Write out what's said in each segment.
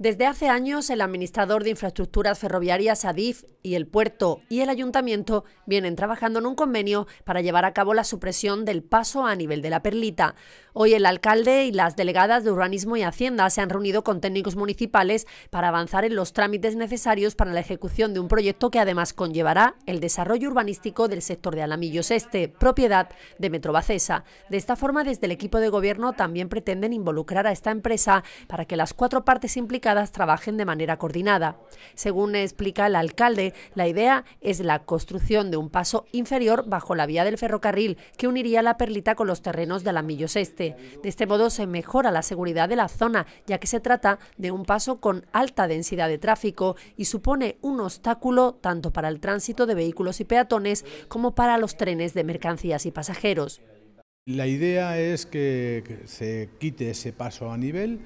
Desde hace años, el administrador de infraestructuras ferroviarias ADIF y el puerto y el ayuntamiento vienen trabajando en un convenio para llevar a cabo la supresión del paso a nivel de la perlita. Hoy el alcalde y las delegadas de urbanismo y hacienda se han reunido con técnicos municipales para avanzar en los trámites necesarios para la ejecución de un proyecto que además conllevará el desarrollo urbanístico del sector de Alamillos Este, propiedad de Metrobacesa. De esta forma, desde el equipo de gobierno también pretenden involucrar a esta empresa para que las cuatro partes implicadas trabajen de manera coordinada. Según explica el alcalde, la idea es la construcción de un paso inferior bajo la vía del ferrocarril que uniría la perlita con los terrenos de Alamillos Este. De este modo se mejora la seguridad de la zona, ya que se trata de un paso con alta densidad de tráfico y supone un obstáculo tanto para el tránsito de vehículos y peatones como para los trenes de mercancías y pasajeros. La idea es que se quite ese paso a nivel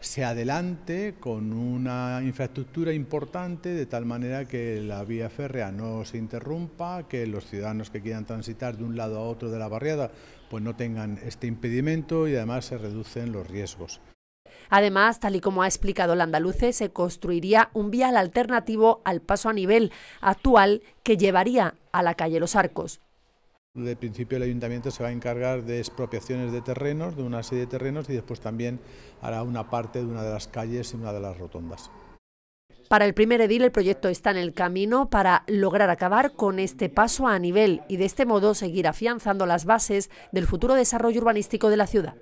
se adelante con una infraestructura importante de tal manera que la vía férrea no se interrumpa, que los ciudadanos que quieran transitar de un lado a otro de la barriada pues no tengan este impedimento y además se reducen los riesgos. Además, tal y como ha explicado el andaluce, se construiría un vial alternativo al paso a nivel actual que llevaría a la calle Los Arcos. De principio el ayuntamiento se va a encargar de expropiaciones de terrenos, de una serie de terrenos y después también hará una parte de una de las calles y una de las rotondas. Para el primer edil el proyecto está en el camino para lograr acabar con este paso a nivel y de este modo seguir afianzando las bases del futuro desarrollo urbanístico de la ciudad.